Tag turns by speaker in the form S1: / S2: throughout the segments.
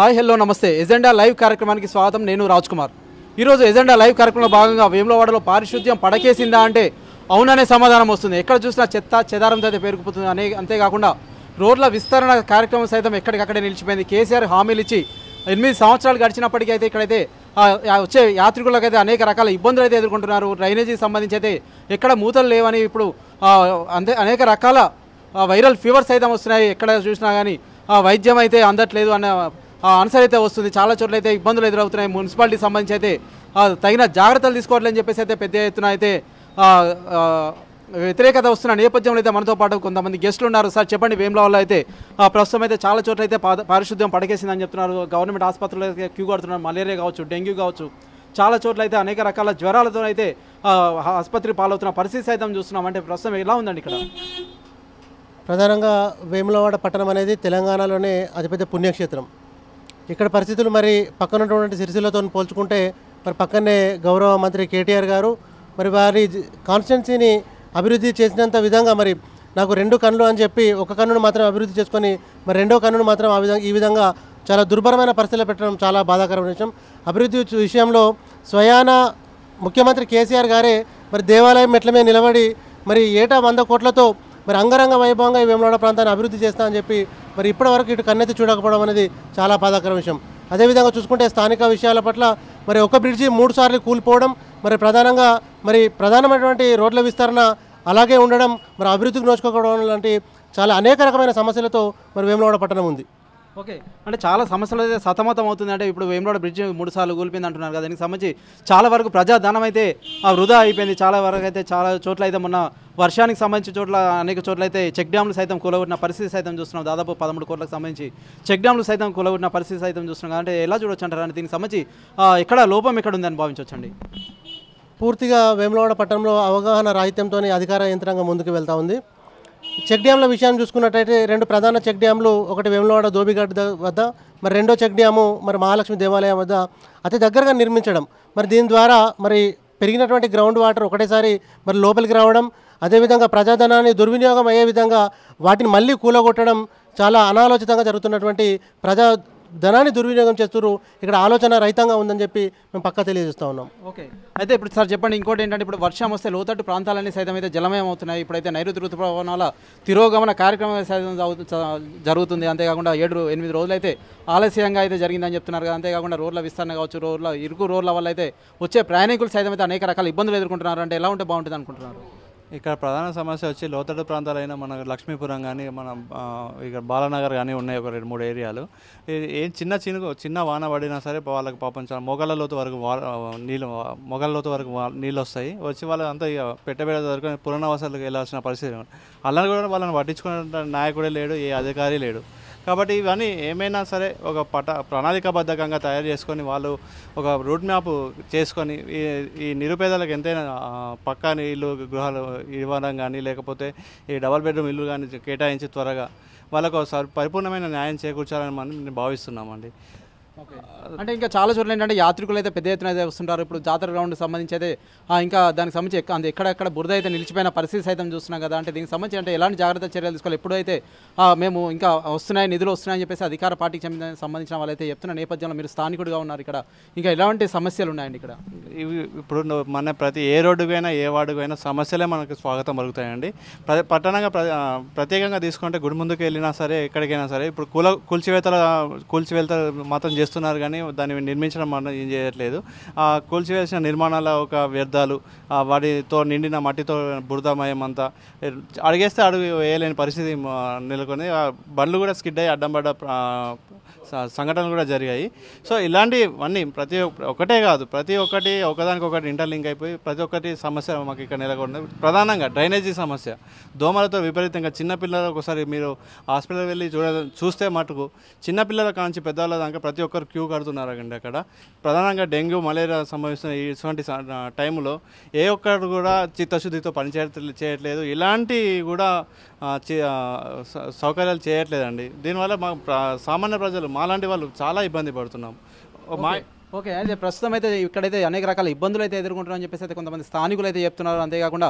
S1: hi hello నమస్తే agenda live కార్యక్రమానికి స్వాగతం నేను రాజ్ కుమార్ ఈరోజు ఎజెండా లైవ్ కార్యక్రమంలో భాగంగా వేములవాడలో పారిశుద్ధ్యం పడకేసిందా అంటే అవుననే సమాధానం వస్తుంది ఎక్కడ చూసినా చెత్త చెదారంతో అయితే పేరుకుపోతుంది అనే అంతేకాకుండా రోడ్ల విస్తరణ కార్యక్రమం సైతం ఎక్కడికక్కడే నిలిచిపోయింది కేసీఆర్ హామీలు ఇచ్చి ఎనిమిది సంవత్సరాలు గడిచినప్పటికీ అయితే ఇక్కడైతే వచ్చే యాత్రికులకు అయితే అనేక రకాల ఇబ్బందులు అయితే ఎదుర్కొంటున్నారు డ్రైనేజీకి సంబంధించి అయితే ఎక్కడ మూతలు లేవని ఇప్పుడు అంతే అనేక రకాల వైరల్ ఫీవర్స్ అయితే వస్తున్నాయి ఎక్కడ చూసినా కానీ వైద్యం అయితే అందట్లేదు అనే అన్సర్ అయితే వస్తుంది చాలా చోట్ల అయితే ఇబ్బందులు ఎదురవుతున్నాయి మున్సిపాలిటీకి సంబంధించి అయితే తగిన జాగ్రత్తలు తీసుకోవట్లేని చెప్పేసి అయితే పెద్ద ఎత్తున అయితే వ్యతిరేకత వస్తున్న నేపథ్యంలో అయితే మనతో పాటు కొంతమంది గెస్టులు ఉన్నారు సార్ చెప్పండి వేములవాళ్ళు అయితే ప్రస్తుతం అయితే చాలా చోట్ల అయితే పారిశుద్ధ్యం పడకేసిందని చెప్తున్నారు గవర్నమెంట్ ఆసుపత్రులు అయితే క్యూ కడుతున్నారు మలేరియా కావచ్చు డెంగ్యూ కావచ్చు చాలా చోట్ల అయితే అనేక రకాల జ్వరాలతో అయితే ఆసుపత్రి పాలవుతున్న పరిస్థితి సైతం చూస్తున్నాం అంటే ప్రస్తుతం ఎలా ఉందండి ఇక్కడ
S2: ప్రధానంగా వేములవాడ పట్టణం అనేది తెలంగాణలోనే అతిపెద్ద పుణ్యక్షేత్రం ఇక్కడ పరిస్థితులు మరి పక్కనటువంటి సిరిసిల్లతో పోల్చుకుంటే మరి పక్కనే గౌరవ మంత్రి కేటీఆర్ గారు మరి వారి కాన్స్టిట్యున్సీని అభివృద్ధి చేసినంత విధంగా మరి నాకు రెండు కన్నులు అని చెప్పి ఒక కన్నును మాత్రం అభివృద్ధి చేసుకొని మరి రెండో కన్నును మాత్రం ఆ విధంగా ఈ విధంగా చాలా దుర్భరమైన పరిస్థితులు పెట్టడం చాలా బాధాకరమైన విషయం అభివృద్ధి విషయంలో స్వయాన ముఖ్యమంత్రి కేసీఆర్ గారే మరి దేవాలయం మెట్ల మీద నిలబడి మరి ఏటా వంద కోట్లతో మరి అంగరంగ వైభవంగా ఈ వేములవాడ ప్రాంతాన్ని అభివృద్ధి చేస్తా అని చెప్పి మరి ఇప్పటివరకు ఇటు కన్నెత్తి చూడకపోవడం అనేది చాలా బాధాకర విషయం అదేవిధంగా చూసుకుంటే స్థానిక విషయాల పట్ల మరి ఒక బ్రిడ్జి మూడు సార్లు కూలిపోవడం మరి ప్రధానంగా మరి ప్రధానమైనటువంటి రోడ్ల విస్తరణ అలాగే ఉండడం మరి అభివృద్ధికి నోచుకోకపోవడం లాంటి చాలా అనేక రకమైన సమస్యలతో మరి వేములవాడ పట్టణం ఉంది ఓకే అంటే చాలా సమస్యలు
S1: అయితే సతమతం అవుతుంది అంటే ఇప్పుడు వేమరాడ బ్రిడ్జ్ మూడు సార్లు కూలిపోయింది అంటున్నారు కదా దీనికి సంబంధించి చాలా వరకు ప్రజాధనం అయితే వృధా అయిపోయింది చాలా వరకు అయితే చాలా చోట్ల అయితే మొన్న వర్షానికి సంబంధించిన చోట్ల అనేక చోట్ల అయితే చెక్ డ్యామ్లు సైతం కూలగొట్టిన పరిస్థితి సైతం చూస్తున్నాం దాదాపు పదమూడు కోట్లకు సంబంధించి చెక్ డ్యామ్లు సైతం కూలగొట్టిన పరిస్థితి సైతం చూస్తున్నాం అంటే ఎలా చూడొచ్చు అంటారు అంటే దీనికి సంబంధించి ఎక్కడ లోపం ఎక్కడ ఉందని భావించవచ్చండి
S2: పూర్తిగా వేములవాడ పట్టణంలో అవగాహన రాహిత్యంతోనే అధికార యంత్రాంగం ముందుకు వెళ్తూ ఉంది చెక్ డ్యామ్ల విషయం చూసుకున్నట్టయితే రెండు ప్రధాన చెక్ డ్యామ్లు ఒకటి వేములవాడ దోబిఘాట్ వద్ద మరి రెండో చెక్ డ్యాము మరి మహాలక్ష్మి దేవాలయం వద్ద అతి దగ్గరగా నిర్మించడం మరి దీని ద్వారా మరి పెరిగినటువంటి గ్రౌండ్ వాటర్ ఒకటేసారి మరి లోపలికి రావడం అదేవిధంగా ప్రజాధనాన్ని దుర్వినియోగం అయ్యే విధంగా వాటిని మళ్ళీ కూలగొట్టడం చాలా అనాలోచితంగా జరుగుతున్నటువంటి ప్రజా ధనాన్ని దుర్వినియోగం చేస్తున్నారు ఇక్కడ ఆలోచన రహితంగా ఉందని చెప్పి మేము పక్కా తెలియజేస్తా ఉన్నాం ఓకే అయితే ఇప్పుడు సార్
S1: చెప్పండి ఇంకోటి ఏంటంటే ఇప్పుడు వర్షం వస్తే లోతట్టు ప్రాంతాలన్నీ సైతం అయితే జలమయం అవుతున్నాయి ఇప్పుడైతే నైరుతి ఋతుపవనాల తిరోగమన కార్యక్రమం సైతం జరుగుతుంది అంతేకాకుండా ఏడు ఎనిమిది రోజులు అయితే ఆలస్యంగా అయితే జరిగిందని చెప్తున్నారు కదా అంతేకాకుండా రోడ్ల విస్తరణ కావచ్చు రోడ్ల ఇరుకు రోడ్ల వల్ల అయితే వచ్చే ప్రయాణికులు సైతం అయితే అనేక రకాల ఇబ్బందులు ఎదుర్కొంటున్నారు అంటే ఎలా ఉంటే బాగుంటుంది అనుకుంటున్నారు
S3: ఇక్కడ ప్రధాన సమస్య వచ్చి లోతడు ప్రాంతాలైన మన లక్ష్మీపురం కానీ మన ఇక్కడ బాలనగర్ కానీ ఉన్నాయి ఒక రెండు మూడు ఏరియాలు ఏ చిన్న చినుకు చిన్న వాన పడినా సరే వాళ్ళకి పాపం చాలా మొగళ్ళ లోతు వరకు నీళ్ళు మొగళ్ళ లోతు వరకు నీళ్ళు వస్తాయి వచ్చి వాళ్ళు అంతా ఇక పెట్టబెడ వరకు పురాణ వసతులకు వెళ్ళాల్సిన పరిస్థితి అలాని కూడా వాళ్ళని పట్టించుకునే నాయకుడే లేడు ఏ అధికారి లేడు కాబట్టి ఇవన్నీ ఏమైనా సరే ఒక పట ప్రణాళికాబద్ధకంగా తయారు చేసుకొని వాళ్ళు ఒక రూట్ మ్యాప్ చేసుకొని ఈ నిరుపేదలకు ఎంతైనా పక్కా ఇల్లు గృహాలు ఇవ్వడం కానీ లేకపోతే ఈ డబల్ బెడ్రూమ్ ఇల్లు కానీ కేటాయించి త్వరగా వాళ్ళకు పరిపూర్ణమైన న్యాయం చేకూర్చాలని మనం భావిస్తున్నామండి అంటే ఇంకా చాలా చోట్ల ఏంటంటే యాత్రికులు అయితే పెద్ద ఎత్తున అయితే వస్తుంటారు ఇప్పుడు జాతర గ్రౌండ్ సంబంధించి అయితే
S1: ఇంకా దానికి సంబంధించి అంత ఎక్కడెక్కడ బురద అయితే నిలిచిపోయిన పరిస్థితి సైతం చూస్తున్నాం కదా అంటే దీనికి సంబంధించి అంటే ఎలాంటి జాగ్రత్త చర్యలు తీసుకోవాలి ఎప్పుడైతే మేము ఇంకా వస్తున్నాయి నిధులు వస్తున్నాయని చెప్పేసి అధికార పార్టీకి సంబంధించిన వాళ్ళైతే చెప్తున్న నేపథ్యంలో మీరు స్థానికుడిగా ఉన్నారు ఇక్కడ ఇంకా ఎలాంటి సమస్యలు ఉన్నాయండి ఇక్కడ
S3: ఇవి ఇప్పుడు మన ప్రతి ఏ రోడ్డుకైనా ఏ వార్డుకైనా సమస్యలే మనకు స్వాగతం కలుగుతాయండి ప్ర పట్టణంగా ప్రత్యేకంగా తీసుకుంటే గుడి ముందుకు వెళ్ళినా సరే ఎక్కడికైనా సరే ఇప్పుడు కుల కూల్చివేతల కూల్చివేతలు మాత్రం చేస్తున్నారు చేస్తున్నారు కానీ దాన్ని నిర్మించడం మనం ఏం చేయట్లేదు కూల్చివేసిన నిర్మాణాల ఒక వ్యర్థాలు వాటితో నిండిన మట్టితో బురదమయం అంతా అడిగేస్తే అడుగు వేయలేని పరిస్థితి నెలకొని బండ్లు కూడా స్కిడ్ అయ్యి అడ్డం పడ్డ సంఘటనలు కూడా జరిగాయి సో ఇలాంటివన్నీ ప్రతి ఒక్కటే కాదు ప్రతి ఒక్కటి ఒకదానికొకటి ఇంటర్లింక్ అయిపోయి ప్రతి ఒక్కటి సమస్య మాకు ఇక్కడ నెలకొంది ప్రధానంగా డ్రైనేజీ సమస్య దోమలతో విపరీతంగా చిన్నపిల్లలు ఒకసారి మీరు హాస్పిటల్ వెళ్ళి చూడ చూస్తే మటుకు చిన్నపిల్లల కాంచి పెద్దవాళ్ళ దాకా ప్రతి ఒకరు క్యూ కడుతున్నారండి అక్కడ ప్రధానంగా డెంగ్యూ మలేరియా సంభవిస్తున్న ఇటువంటి టైంలో ఏ ఒక్కరు కూడా చిత్తశుద్ధితో పనిచేయ చేయట్లేదు ఇలాంటి కూడా సౌకర్యాలు చేయట్లేదండి దీనివల్ల మా సామాన్య ప్రజలు మాలాంటి వాళ్ళు చాలా ఇబ్బంది పడుతున్నాం మా
S1: ఓకే అయితే ప్రస్తుతం అయితే ఇక్కడైతే అనేక రకాల ఇబ్బందులు అయితే ఎదుర్కొంటున్నారని చెప్పేసి అయితే కొంతమంది స్థానికులు అయితే చెప్తున్నారు అంతేకాకుండా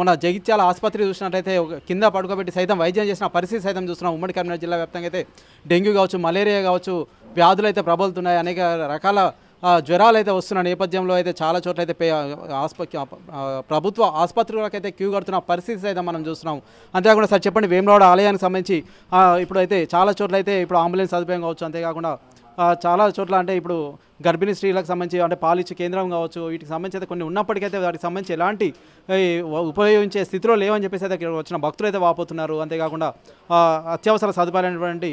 S1: మన జగిత్యాల ఆసుపత్రి చూసినట్టయితే కింద పడుకోబెట్టి సైతం వైద్యం చేసిన పరిస్థితి సైతం చూస్తున్నాం ఉమ్మడి కరీంనగర్ జిల్లా వ్యాప్తంగా అయితే డెంగ్యూ కావచ్చు మలేరియా కావచ్చు వ్యాధులు అయితే ప్రబలుతున్నాయి అనేక రకాల జ్వరాలు అయితే వస్తున్న నేపథ్యంలో అయితే చాలా చోట్ల అయితే ప్రభుత్వ ఆసుపత్రులకు అయితే క్యూ కడుతున్న పరిస్థితి అయితే మనం చూస్తున్నాం అంతేకాకుండా సార్ చెప్పండి వేమరాడు ఆలయానికి సంబంధించి ఇప్పుడైతే చాలా చోట్ల అయితే ఇప్పుడు అంబులెన్స్ సదుపాయం కావచ్చు అంతేకాకుండా చాలా చోట్ల అంటే ఇప్పుడు గర్భిణీ స్త్రీలకు సంబంధించి అంటే పాలిచ్చే కేంద్రం కావచ్చు వీటికి సంబంధించి అయితే కొన్ని ఉన్నప్పటికైతే వాటికి సంబంధించి ఎలాంటి ఉపయోగించే స్థితిలో లేవని చెప్పేసి అయితే వచ్చిన భక్తులు అయితే వాపోతున్నారు అంతేకాకుండా అత్యవసర సదుపాయాలైనటువంటి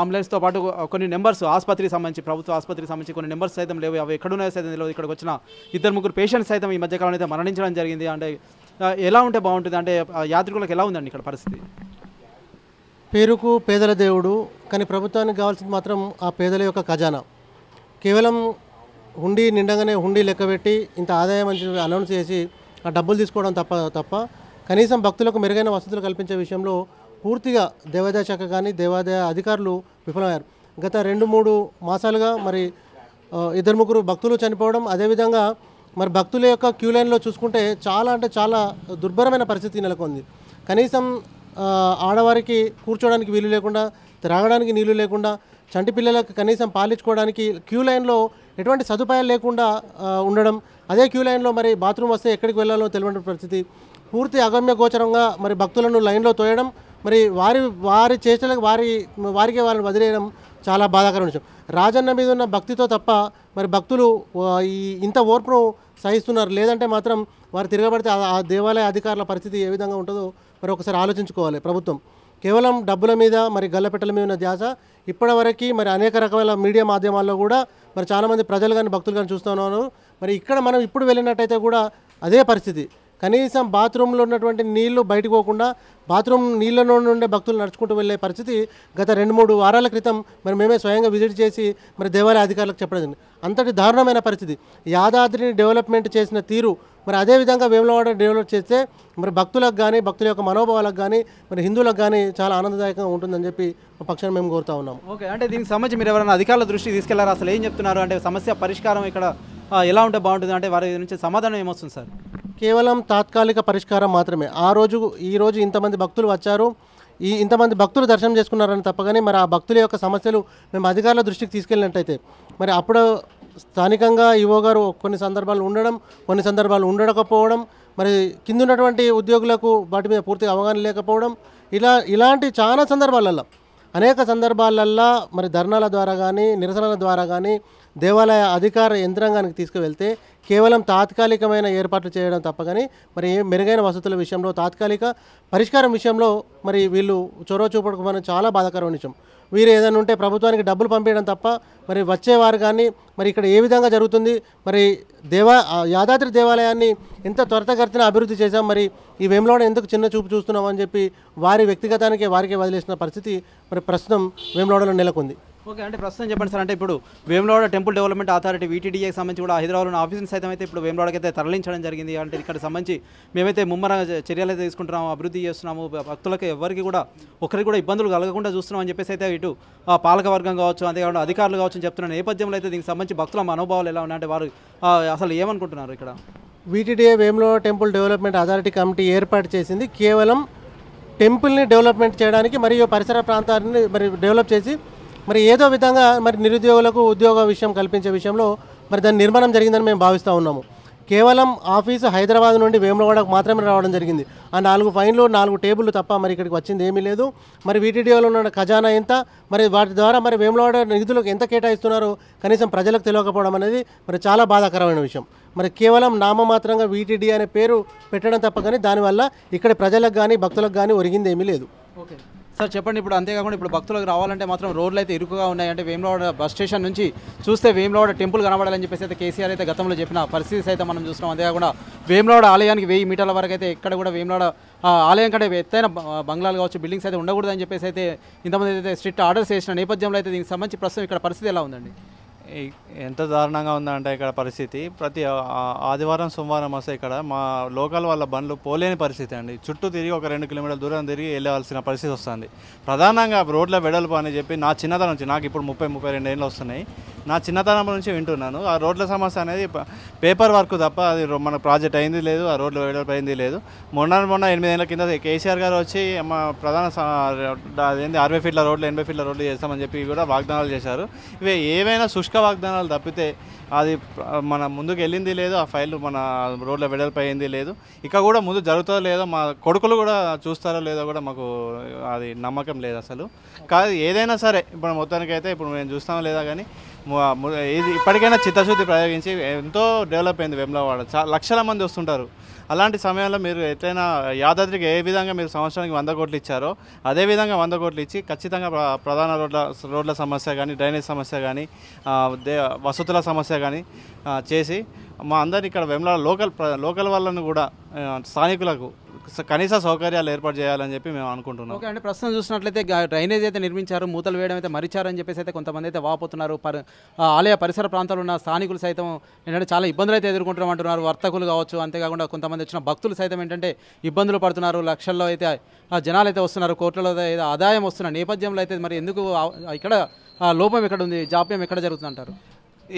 S1: అంబులెన్స్తో పాటు కొన్ని నెంబర్స్ ఆసుపత్రికి సంబంధించి ప్రభుత్వ ఆసుపత్రికి సంబంధించి కొన్ని నెంబర్స్ సైతం లేవు అవి ఎక్కడున్నాయో సైతం తెలియదు ఇక్కడికి వచ్చిన ఇద్దరు ముగ్గురు పేషెంట్స్ సైతం ఈ మధ్యకాలంలో అయితే మరణించడం జరిగింది అంటే ఎలా ఉంటే బాగుంటుంది అంటే యాత్రికులకు ఎలా ఉందండి ఇక్కడ పరిస్థితి
S2: పేరుకు పేదల దేవుడు కానీ ప్రభుత్వానికి కావాల్సింది మాత్రం ఆ పేదల యొక్క ఖజానా కేవలం హుండీ నిండగానే హుండీ పెట్టి ఇంత ఆదాయం అని అనౌన్స్ చేసి ఆ డబ్బులు తీసుకోవడం తప్ప తప్ప కనీసం భక్తులకు మెరుగైన వసతులు కల్పించే విషయంలో పూర్తిగా దేవాదాయ శాఖ కానీ దేవాదాయ అధికారులు విఫలమయ్యారు గత రెండు మూడు మాసాలుగా మరి ఇద్దరు ముగ్గురు భక్తులు చనిపోవడం అదేవిధంగా మరి భక్తుల యొక్క క్యూ లైన్లో చూసుకుంటే చాలా అంటే చాలా దుర్భరమైన పరిస్థితి నెలకొంది కనీసం ఆడవారికి కూర్చోడానికి వీలు లేకుండా త్రాగడానికి నీళ్లు లేకుండా చంటి పిల్లలకు కనీసం పాలించుకోవడానికి క్యూ లైన్లో ఎటువంటి సదుపాయాలు లేకుండా ఉండడం అదే క్యూ లైన్లో మరి బాత్రూమ్ వస్తే ఎక్కడికి వెళ్ళాలో తెలియని పరిస్థితి పూర్తి అగమ్య గోచరంగా మరి భక్తులను లైన్లో తోయడం మరి వారి వారి చేష్టలకు వారి వారికి వాళ్ళని వదిలేయడం చాలా బాధాకరమైన విషయం రాజన్న మీద ఉన్న భక్తితో తప్ప మరి భక్తులు ఈ ఇంత ఓర్పును సహిస్తున్నారు లేదంటే మాత్రం వారు తిరగబడితే ఆ దేవాలయ అధికారుల పరిస్థితి ఏ విధంగా ఉంటుందో మరి ఒకసారి ఆలోచించుకోవాలి ప్రభుత్వం కేవలం డబ్బుల మీద మరి గల్లపెట్టల మీద ఉన్న ధ్యాస ఇప్పటివరకు మరి అనేక రకమైన మీడియా మాధ్యమాల్లో కూడా మరి చాలామంది ప్రజలు కానీ భక్తులు కానీ చూస్తూ ఉన్నాను మరి ఇక్కడ మనం ఇప్పుడు వెళ్ళినట్టయితే కూడా అదే పరిస్థితి కనీసం బాత్రూంలో ఉన్నటువంటి నీళ్లు బయటకు పోకుండా బాత్రూమ్ నీళ్ళలో ఉండే భక్తులు నడుచుకుంటూ వెళ్ళే పరిస్థితి గత రెండు మూడు వారాల క్రితం మరి మేమే స్వయంగా విజిట్ చేసి మరి దేవాలయ అధికారులకు చెప్పడం అంతటి దారుణమైన పరిస్థితి యాదాద్రిని డెవలప్మెంట్ చేసిన తీరు మరి అదేవిధంగా వేములవాడ డెవలప్ చేస్తే మరి భక్తులకు కానీ భక్తుల యొక్క మనోభావాలకు కానీ మరి హిందువులకు కానీ చాలా ఆనందదాయకంగా ఉంటుందని చెప్పి పక్షాన్ని మేము కోరుతా ఉన్నాం ఓకే అంటే దీనికి సంబంధించి మీరు ఎవరైనా అధికారుల దృష్టికి
S1: తీసుకెళ్లారా అసలు ఏం చెప్తున్నారు అంటే సమస్య పరిష్కారం ఇక్కడ ఎలా ఉంటే బాగుంటుంది అంటే వారి నుంచి సమాధానం ఏమొస్తుంది
S2: సార్ కేవలం తాత్కాలిక పరిష్కారం మాత్రమే ఆ రోజు ఈ రోజు ఇంతమంది భక్తులు వచ్చారు ఈ ఇంతమంది భక్తులు దర్శనం చేసుకున్నారని తప్పగానే మరి ఆ భక్తుల యొక్క సమస్యలు మేము అధికారుల దృష్టికి తీసుకెళ్ళినట్టయితే మరి అప్పుడు స్థానికంగా ఈవో గారు కొన్ని సందర్భాలు ఉండడం కొన్ని సందర్భాలు ఉండకపోవడం మరి కింద ఉన్నటువంటి ఉద్యోగులకు వాటి మీద పూర్తిగా అవగాహన లేకపోవడం ఇలా ఇలాంటి చాలా సందర్భాలల్లో అనేక సందర్భాలల్లో మరి ధర్నాల ద్వారా కానీ నిరసనల ద్వారా కానీ దేవాలయ అధికార యంత్రాంగానికి తీసుకువెళ్తే కేవలం తాత్కాలికమైన ఏర్పాట్లు చేయడం తప్ప కానీ మరి మెరుగైన వసతుల విషయంలో తాత్కాలిక పరిష్కారం విషయంలో మరి వీళ్ళు చొరవ చూపడం మనం చాలా బాధాకరమైన విషయం వీరు ఏదైనా ఉంటే ప్రభుత్వానికి డబ్బులు పంపించడం తప్ప మరి వచ్చేవారు కానీ మరి ఇక్కడ ఏ విధంగా జరుగుతుంది మరి దేవా యాదాద్రి దేవాలయాన్ని ఎంత త్వరతగర్తిన అభివృద్ధి చేశాం మరి ఈ వేములవాడ ఎందుకు చిన్న చూపు చూస్తున్నాం అని చెప్పి వారి వ్యక్తిగతానికి వారికే వదిలేసిన పరిస్థితి మరి ప్రస్తుతం వేములవాడలో నెలకొంది
S1: ఓకే అంటే ప్రస్తుతం చెప్పండి సార్ అంటే ఇప్పుడు వేములవాడ టెంపుల్ డెవలప్మెంట్ అథారిటీ వీటీడీఏకి సంబంధించి కూడా హైదరాబాద్లో ఆఫీసుని సైతం అయితే ఇప్పుడు వేములవాడకి అయితే తరలించడం జరిగింది అంటే ఇక్కడ సంబంధించి మేమైతే ముమ్మర చర్యలు అయితే తీసుకుంటున్నాము అభివృద్ధి చేస్తున్నాము భక్తులకు ఎవరికి కూడా ఒకరికి కూడా ఇబ్బందులు కలగకుండా చూస్తున్నాం అని చెప్పేసి అయితే ఇటు పాలక వర్గం కావచ్చు అంతేకాకుండా అధికారులు కావచ్చు అని చెప్తున్న నేపథ్యంలో అయితే దీనికి సంబంధించి భక్తుల మనోభావాలు ఎలా ఉన్నాయంటే వారు అసలు ఏమనుకుంటున్నారు ఇక్కడ
S2: VTDA Vemulawada temple development authority committee ఏర్పాటు చేసింది కేవలం టెంపుల్ని డెవలప్మెంట్ చేయడానికి మరియు పరిసర ప్రాంతాన్ని మరి డెవలప్ చేసి మరి ఏదో విధంగా మరి నిరుద్యోగులకు ఉద్యోగ విషయం కల్పించే విషయంలో మరి దాని నిర్మాణం జరిగిందని మేము భావిస్తూ ఉన్నాము కేవలం ఆఫీసు హైదరాబాద్ నుండి వేములవాడకు మాత్రమే రావడం జరిగింది ఆ నాలుగు ఫైన్లు నాలుగు టేబుల్లు తప్ప మరి ఇక్కడికి వచ్చింది ఏమీ లేదు మరి వీటీడీఓలో ఉన్న ఖజానా ఎంత మరి వాటి ద్వారా మరి వేములవాడ నిధులకు ఎంత కేటాయిస్తున్నారో కనీసం ప్రజలకు తెలియకపోవడం అనేది మరి చాలా బాధాకరమైన విషయం మరి కేవలం నామమాత్రంగా వీటీడీ అనే పేరు పెట్టడం తప్ప కానీ దానివల్ల ఇక్కడ ప్రజలకు కానీ భక్తులకు కానీ ఒరిగింది ఏమీ లేదు ఓకే
S1: సార్ చెప్పండి ఇప్పుడు అంతేకాకుండా ఇప్పుడు భక్తులకు రావాలంటే మాత్రం రోడ్లు అయితే ఇరుకుగా ఉన్నాయి అంటే వేములవాడ బస్ స్టేషన్ నుంచి చూస్తే వేములవాడ టెంపుల్ కనబడాలని చెప్పేసి అయితే కేసీఆర్ అయితే గతంలో చెప్పిన పరిస్థితి అయితే మనం చూస్తున్నాం అంతేకాకుండా వేములవాడ ఆలయానికి వెయ్యి మీటర్ల వరకు అయితే ఎక్కడ కూడా వేములవాడ ఆలయం కంటే ఎత్తైన బంగ్లాలు కావచ్చు బిల్డింగ్స్ అయితే ఉండకూడదని చెప్పేసి అయితే ఇంతమంది అయితే స్ట్రిక్ట్ ఆర్డర్స్ చేసిన నేపథ్యంలో అయితే దీనికి సంబంధించి ప్రస్తుతం ఇక్కడ పరిస్థితి ఎలా ఉందండి
S3: ఎంత దారుణంగా ఉందంటే ఇక్కడ పరిస్థితి ప్రతి ఆదివారం సోమవారం వస్తే ఇక్కడ మా లోకల్ వాళ్ళ బండ్లు పోలేని పరిస్థితి అండి చుట్టూ తిరిగి ఒక రెండు కిలోమీటర్ల దూరం తిరిగి వెళ్ళవలసిన పరిస్థితి వస్తుంది ప్రధానంగా రోడ్ల వెడల్పు అని చెప్పి నా చిన్నతనం నుంచి నాకు ఇప్పుడు ముప్పై ముప్పై రెండు ఏళ్ళు వస్తున్నాయి నా చిన్నతనం నుంచి వింటున్నాను ఆ రోడ్ల సమస్య అనేది పేపర్ వర్క్ తప్ప అది మన ప్రాజెక్ట్ అయింది లేదు ఆ రోడ్లు వెడల్పు అయింది లేదు మొన్న మొన్న ఎనిమిది ఏళ్ళ కింద కేసీఆర్ గారు వచ్చి మా ప్రధాన అదేంది అరవై ఫీట్ల రోడ్లు ఎనభై ఫీట్ల రోడ్లు చేస్తామని చెప్పి కూడా వాగ్దానాలు చేశారు ఇవి ఏవైనా శుష్క వాగ్దానాలు తప్పితే అది మన ముందుకు వెళ్ళింది లేదు ఆ ఫైల్ మన రోడ్లో వెడల్పు అయ్యింది లేదు ఇక కూడా ముందు జరుగుతుందో లేదో మా కొడుకులు కూడా చూస్తారో లేదో కూడా మాకు అది నమ్మకం లేదు అసలు కాదు ఏదైనా సరే ఇప్పుడు మొత్తానికైతే ఇప్పుడు మేము చూస్తామో లేదా కానీ ఇది ఇప్పటికైనా చిత్తశుద్ధి ప్రయోగించి ఎంతో డెవలప్ అయింది వెమ్లవాడ లక్షల మంది వస్తుంటారు అలాంటి సమయంలో మీరు ఎట్లయినా యాదాద్రికి ఏ విధంగా మీరు సంవత్సరానికి వంద కోట్లు ఇచ్చారో అదే విధంగా వంద కోట్లు ఇచ్చి ఖచ్చితంగా ప్రధాన రోడ్ల రోడ్ల సమస్య కానీ డ్రైనేజ్ సమస్య కానీ వసతుల సమస్య కానీ చేసి మా అందరికీ ఇక్కడ వెమ్లాడ లోకల్ లోకల్ వాళ్ళను కూడా స్థానికులకు కనీస సౌకర్యాలు ఏర్పాటు చేయాలని చెప్పి మేము అనుకుంటున్నాం ఓకే
S1: అంటే ప్రస్తుతం చూసినట్లయితే డ్రైనేజ్ అయితే నిర్మించారు మూతలు వేయడం అయితే మరిచారని చెప్పేసి అయితే కొంతమంది అయితే వాపోతున్నారు ఆలయ పరిసర ప్రాంతాలు ఉన్న స్థానికులు సైతం ఏంటంటే చాలా ఇబ్బందులు అయితే ఎదుర్కొంటున్నాం అంటున్నారు వర్తకులు కావచ్చు అంతేకాకుండా కొంతమంది వచ్చిన భక్తులు సైతం ఏంటంటే ఇబ్బందులు పడుతున్నారు లక్షల్లో అయితే జనాలు అయితే వస్తున్నారు కోట్లలో ఆదాయం వస్తున్న నేపథ్యంలో అయితే మరి ఎందుకు ఇక్కడ లోపం ఎక్కడ ఉంది జాప్యం ఎక్కడ జరుగుతుంది అంటారు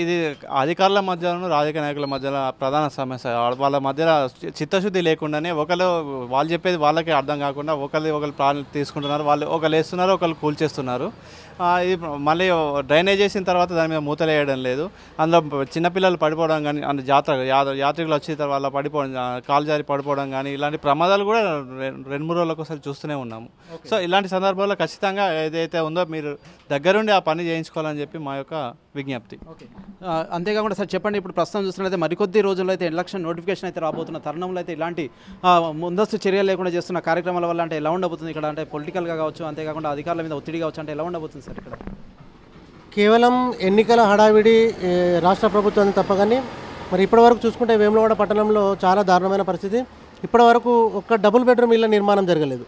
S3: ఇది అధికారుల మధ్యలోనూ రాజకీయ నాయకుల మధ్యలో ప్రధాన సమస్య వాళ్ళ మధ్యలో చిత్తశుద్ధి లేకుండానే ఒకరు వాళ్ళు చెప్పేది వాళ్ళకి అర్థం కాకుండా ఒకరి ఒకరు ప్రాణాలు తీసుకుంటున్నారు వాళ్ళు ఒకరు వేస్తున్నారు ఒకరు కూల్చేస్తున్నారు ఇది మళ్ళీ డ్రైనేజ్ చేసిన తర్వాత దాని మీద మూతలు వేయడం లేదు అందులో చిన్నపిల్లలు పడిపోవడం కానీ అందు జాతర యాత్రికులు వచ్చిన తర్వాత పడిపోవడం కాలు జారి పడిపోవడం కానీ ఇలాంటి ప్రమాదాలు కూడా రెండు మూడు రోజులకు ఒకసారి చూస్తూనే ఉన్నాము సో ఇలాంటి సందర్భాల్లో ఖచ్చితంగా ఏదైతే ఉందో మీరు దగ్గరుండి ఆ పని చేయించుకోవాలని చెప్పి మా యొక్క విజ్ఞప్తి అంతేకాకుండా సార్ చెప్పండి ఇప్పుడు ప్రస్తుతం చూస్తున్నట్లయితే మరికొద్ది రోజుల్లో అయితే ఎలక్షన్ నోటిఫికేషన్ అయితే
S1: రాబోతున్న తరుణంలో అయితే ఇలాంటి ముందస్తు చర్యలు లేకుండా చేస్తున్న కార్యక్రమాల వల్ల అంటే ఎలా ఉండబోతుంది ఇక్కడ అంటే పొలిటికల్గా కావచ్చు అంతేకాకుండా అధికారుల మీద ఒత్తిడి కావచ్చు అంటే ఎలా ఉండబోతుంది సార్ ఇక్కడ
S2: కేవలం ఎన్నికల హడావిడి రాష్ట్ర ప్రభుత్వం కానీ మరి ఇప్పటివరకు చూసుకుంటే వేములవాడ పట్టణంలో చాలా దారుణమైన పరిస్థితి ఇప్పటివరకు ఒక్క డబుల్ బెడ్రూమ్ ఇళ్ళ నిర్మాణం జరగలేదు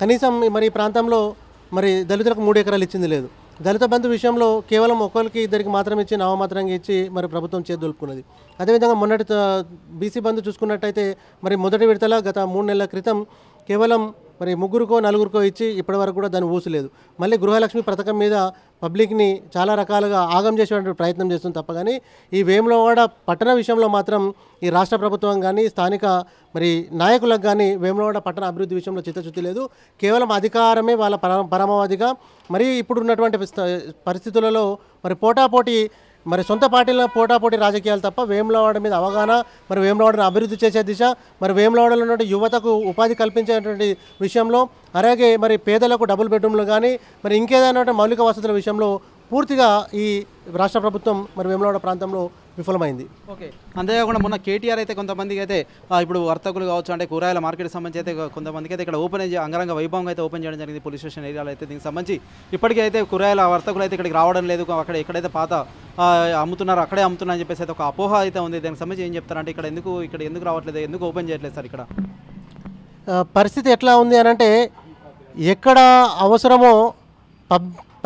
S2: కనీసం మరి ఈ ప్రాంతంలో మరి దళితులకు మూడు ఎకరాలు ఇచ్చింది లేదు దళిత బంధు విషయంలో కేవలం ఒకరికి ఇద్దరికి మాత్రం ఇచ్చి నామమాత్రంగా ఇచ్చి మరి ప్రభుత్వం చేదొలుపుకున్నది అదేవిధంగా మొన్నటి బీసీ బంధు చూసుకున్నట్టయితే మరి మొదటి విడతల గత మూడు నెలల క్రితం కేవలం మరి ముగ్గురుకో నలుగురికో ఇచ్చి ఇప్పటివరకు కూడా దాన్ని ఊసలేదు మళ్ళీ గృహలక్ష్మి పథకం మీద పబ్లిక్ని చాలా రకాలుగా ఆగం చేసేటువంటి ప్రయత్నం చేస్తుంది తప్ప కానీ ఈ కూడా పట్టణ విషయంలో మాత్రం ఈ రాష్ట్ర ప్రభుత్వం కానీ స్థానిక మరి నాయకులకు కానీ వేములవాడ పట్టణ అభివృద్ధి విషయంలో చిత్తశుద్ధి లేదు కేవలం అధికారమే వాళ్ళ పర పరమావధిగా మరి ఇప్పుడున్నటువంటి పరిస్థితులలో మరి పోటాపోటీ మరి సొంత పార్టీల పోటాపోటీ రాజకీయాలు తప్ప వేములవాడ మీద అవగాహన మరి వేములవాడను అభివృద్ధి చేసే దిశ మరి వేములవాడలో ఉన్నటువంటి యువతకు ఉపాధి కల్పించేటువంటి విషయంలో అలాగే మరి పేదలకు డబుల్ బెడ్రూమ్లు కానీ మరి ఇంకేదైనా మౌలిక వసతుల విషయంలో పూర్తిగా ఈ రాష్ట్ర ప్రభుత్వం మరి వేములవాడ ప్రాంతంలో విఫలమైంది
S1: ఓకే అంతేకాకుండా మొన్న కేటీఆర్ అయితే కొంతమందికి అయితే ఇప్పుడు వర్తకులు కావచ్చు అంటే కూరగాయల మార్కెట్ సంబంధించి అయితే కొంతమందికి అయితే ఇక్కడ ఓపెన్ అంగరంగ వైభవంగా అయితే ఓపెన్ చేయడం జరిగింది పోలీస్ స్టేషన్ ఏరియాలో అయితే దీనికి సంబంధించి ఇప్పటికీ అయితే కూరగాయల వర్తకులు అయితే ఇక్కడికి రావడం లేదు అక్కడ ఎక్కడైతే పాత అమ్ముతున్నారు అక్కడే అమ్ముతున్నారు అని చెప్పేసి అయితే ఒక అపోహ అయితే ఉంది దానికి సంబంధించి ఏం చెప్తారంటే ఇక్కడ ఎందుకు ఇక్కడ ఎందుకు రావట్లేదు ఎందుకు ఓపెన్ చేయట్లేదు సార్ ఇక్కడ
S2: పరిస్థితి ఎట్లా ఉంది అని అంటే ఎక్కడ అవసరమో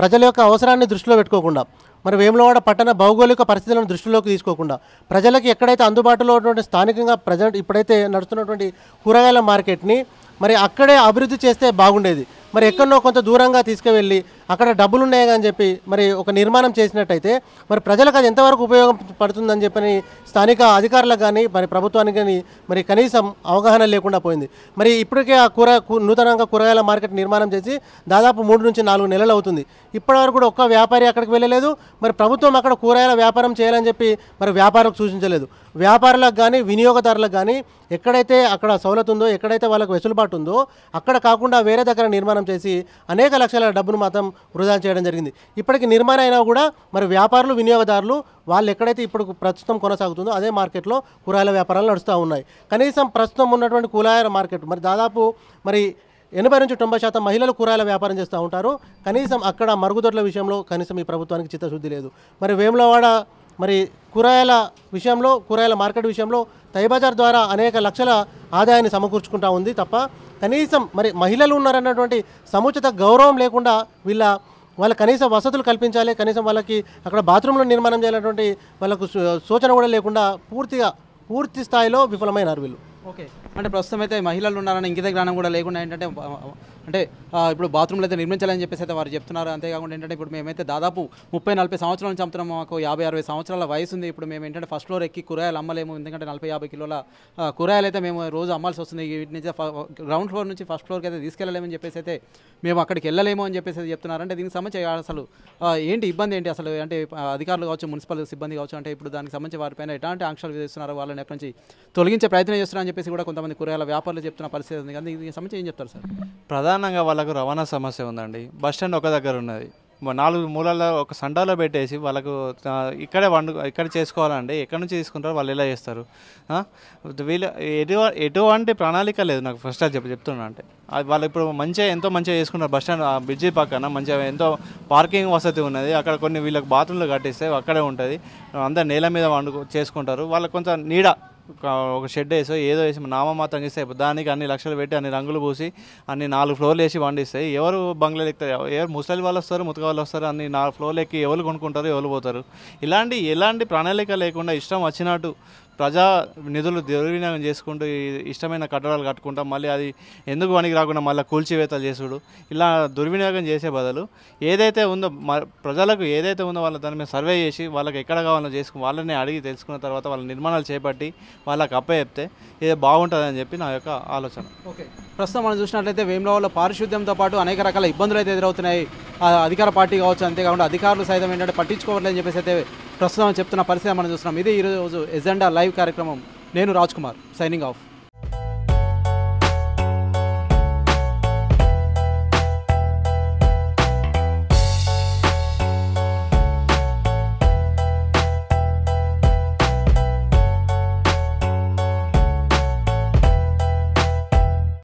S2: ప్రజల యొక్క అవసరాన్ని దృష్టిలో పెట్టుకోకుండా మరి వేములవాడ పట్టణ భౌగోళిక పరిస్థితులను దృష్టిలోకి తీసుకోకుండా ప్రజలకు ఎక్కడైతే అందుబాటులో ఉన్నటువంటి స్థానికంగా ప్రజెంట్ ఇప్పుడైతే నడుస్తున్నటువంటి కూరగాయల మార్కెట్ని మరి అక్కడే అభివృద్ధి చేస్తే బాగుండేది మరి ఎక్కడో కొంత దూరంగా తీసుకువెళ్ళి అక్కడ డబ్బులు ఉన్నాయి అని చెప్పి మరి ఒక నిర్మాణం చేసినట్టయితే మరి ప్రజలకు అది ఎంతవరకు ఉపయోగం పడుతుందని చెప్పని స్థానిక అధికారులకు కానీ మరి ప్రభుత్వానికి కానీ మరి కనీసం అవగాహన లేకుండా పోయింది మరి ఇప్పటికే ఆ కూర నూతనంగా కూరగాయల మార్కెట్ నిర్మాణం చేసి దాదాపు మూడు నుంచి నాలుగు నెలలు అవుతుంది ఇప్పటివరకు కూడా ఒక్క వ్యాపారి అక్కడికి వెళ్ళలేదు మరి ప్రభుత్వం అక్కడ కూరగాయల వ్యాపారం చేయాలని చెప్పి మరి వ్యాపారం సూచించలేదు వ్యాపారులకు కానీ వినియోగదారులకు కానీ ఎక్కడైతే అక్కడ సౌలత్ ఉందో ఎక్కడైతే వాళ్ళకు వెసులుబాటు ఉందో అక్కడ కాకుండా వేరే దగ్గర నిర్మాణం చేసి అనేక లక్షల డబ్బును మాత్రం వృధా చేయడం జరిగింది ఇప్పటికి నిర్మాణ అయినా కూడా మరి వ్యాపారులు వినియోగదారులు వాళ్ళు ఎక్కడైతే ఇప్పుడు ప్రస్తుతం కొనసాగుతుందో అదే మార్కెట్లో కూరగాయల వ్యాపారాలు నడుస్తూ ఉన్నాయి కనీసం ప్రస్తుతం ఉన్నటువంటి కూరగాయల మార్కెట్ మరి దాదాపు మరి ఎనభై నుంచి తొంభై శాతం మహిళలు కూరగాయల వ్యాపారం చేస్తూ ఉంటారు కనీసం అక్కడ మరుగుదొడ్ల విషయంలో కనీసం ఈ ప్రభుత్వానికి చిత్తశుద్ధి లేదు మరి వేములవాడ మరి కూరగాయల విషయంలో కూరగాయల మార్కెట్ విషయంలో తైబజార్ ద్వారా అనేక లక్షల ఆదాయాన్ని సమకూర్చుకుంటా ఉంది తప్ప కనీసం మరి మహిళలు ఉన్నారన్నటువంటి సముచిత గౌరవం లేకుండా వీళ్ళ వాళ్ళ కనీస వసతులు కల్పించాలి కనీసం వాళ్ళకి అక్కడ బాత్రూంలో నిర్మాణం చేయాలన్నటువంటి వాళ్ళకు సూచన కూడా లేకుండా పూర్తిగా పూర్తి స్థాయిలో విఫలమైనారు వీళ్ళు
S1: ఓకే అంటే ప్రస్తుతం అయితే మహిళలు ఉన్నారని ఇంకిత జ్ఞానం కూడా లేకుండా ఏంటంటే అంటే ఇప్పుడు బాత్రూమ్లు అయితే నిర్మించాలని చెప్పేసి అయితే వారు చెప్తున్నారు అంతేకాకుండా ఏంటంటే ఇప్పుడు మేమైతే దాదాపు ముప్పై నలభై సంవత్సరాల నుంచి అమ్ముతున్నాం మాకు యాభై అరవై సంవత్సరాల వయసు ఉంది ఇప్పుడు మేము ఏంటంటే ఫస్ట్ ఫ్లోర్ ఎక్కి కూరగాయలు అమ్మలేము ఎందుకంటే నలభై యాభై కిలోల కూరగాయలు అయితే మేము రోజు అమ్మాల్సి వస్తుంది వీటి నుంచి గ్రౌండ్ ఫ్లోర్ నుంచి ఫస్ట్ ఫ్లోర్కి అయితే తీసుకెళ్ళలేమని చెప్పేసి అయితే మేము అక్కడికి వెళ్ళలేము అని చెప్పేసి అయితే చెప్తున్నారు అంటే దీనికి సంబంధించి అసలు ఏంటి ఇబ్బంది ఏంటి అసలు అంటే అధికారులు కావచ్చు మున్సిపల్ సిబ్బంది కావచ్చు అంటే ఇప్పుడు దానికి సంబంధించి వారిపైన ఎలాంటి ఆంక్షలు విధిస్తున్నారు వాళ్ళని ఎప్పటి నుంచి తొలగించే ప్రయత్నం చేస్తున్నారని చెప్పేసి కూడా కొంతమంది కూరగాయల వ్యాపారులు చెప్తున్న పరిస్థితి ఉంది కానీ దీనికి సంబంధించి ఏం చెప్తారు సార్
S3: ప్రధాన ప్రధానంగా వాళ్ళకు రవాణా సమస్య ఉందండి బస్ స్టాండ్ ఒక దగ్గర ఉన్నది నాలుగు మూలల్లో ఒక సండాలో పెట్టేసి వాళ్ళకు ఇక్కడే వండు ఇక్కడ చేసుకోవాలండి ఎక్కడి నుంచి తీసుకుంటారు వాళ్ళు ఎలా చేస్తారు వీళ్ళు ఎటు ఎటువంటి ప్రణాళిక లేదు నాకు ఫస్ట్ చెప్పి చెప్తున్నా అంటే వాళ్ళు ఇప్పుడు మంచిగా ఎంతో మంచిగా చేసుకుంటారు బస్ స్టాండ్ బ్రిడ్జి పక్కన మంచిగా ఎంతో పార్కింగ్ వసతి ఉన్నది అక్కడ కొన్ని వీళ్ళకి బాత్రూమ్లు కట్టిస్తే అక్కడే ఉంటుంది అందరు నేల మీద వండు చేసుకుంటారు వాళ్ళకి కొంచెం నీడ ఒక షెడ్ వేసో ఏదో వేసి నామమాత్రం ఇస్తే దానికి అన్ని లక్షలు పెట్టి అన్ని రంగులు పూసి అన్ని నాలుగు ఫ్లోర్లు వేసి వండిస్తాయి ఎవరు బంగ్లాలు ఎక్కుతారు ఎవరు ముసలి వాళ్ళు వస్తారు ముతక వాళ్ళు వస్తారు అన్ని నాలుగు ఫ్లోర్లు ఎక్కి ఎవరు కొనుక్కుంటారు ఎవరు పోతారు ఇలాంటి ఎలాంటి ప్రణాళిక లేకుండా ఇష్టం వచ్చినట్టు ప్రజా నిధులు దుర్వినియోగం చేసుకుంటూ ఇష్టమైన కట్టడాలు కట్టుకుంటాం మళ్ళీ అది ఎందుకు పనికి రాకుండా మళ్ళీ కూల్చివేతలు చేసుడు ఇలా దుర్వినియోగం చేసే బదులు ఏదైతే ఉందో ప్రజలకు ఏదైతే ఉందో వాళ్ళ దాని మీద సర్వే చేసి వాళ్ళకి ఎక్కడ కావాలో చేసుకుని వాళ్ళని అడిగి తెలుసుకున్న తర్వాత వాళ్ళ నిర్మాణాలు చేపట్టి వాళ్ళకి అప్ప చెప్తే ఇది బాగుంటుందని చెప్పి నా యొక్క ఆలోచన ఓకే
S1: ప్రస్తుతం మనం చూసినట్లయితే వేములవాడలో పారిశుద్ధ్యంతో పాటు అనేక రకాల ఇబ్బందులు అయితే ఎదురవుతున్నాయి అధికార పార్టీ కావచ్చు అంతేకాకుండా అధికారులు సైతం ఏంటంటే పట్టించుకోవట్లేదని చెప్పేసి అయితే ప్రస్తుతం చెప్తున్న పరిస్థితి మనం చూస్తున్నాం ఇది ఈరోజు ఎజెండా లైవ్ కార్యక్రమం నేను రాజ్ కుమార్ సైనింగ్ ఆఫ్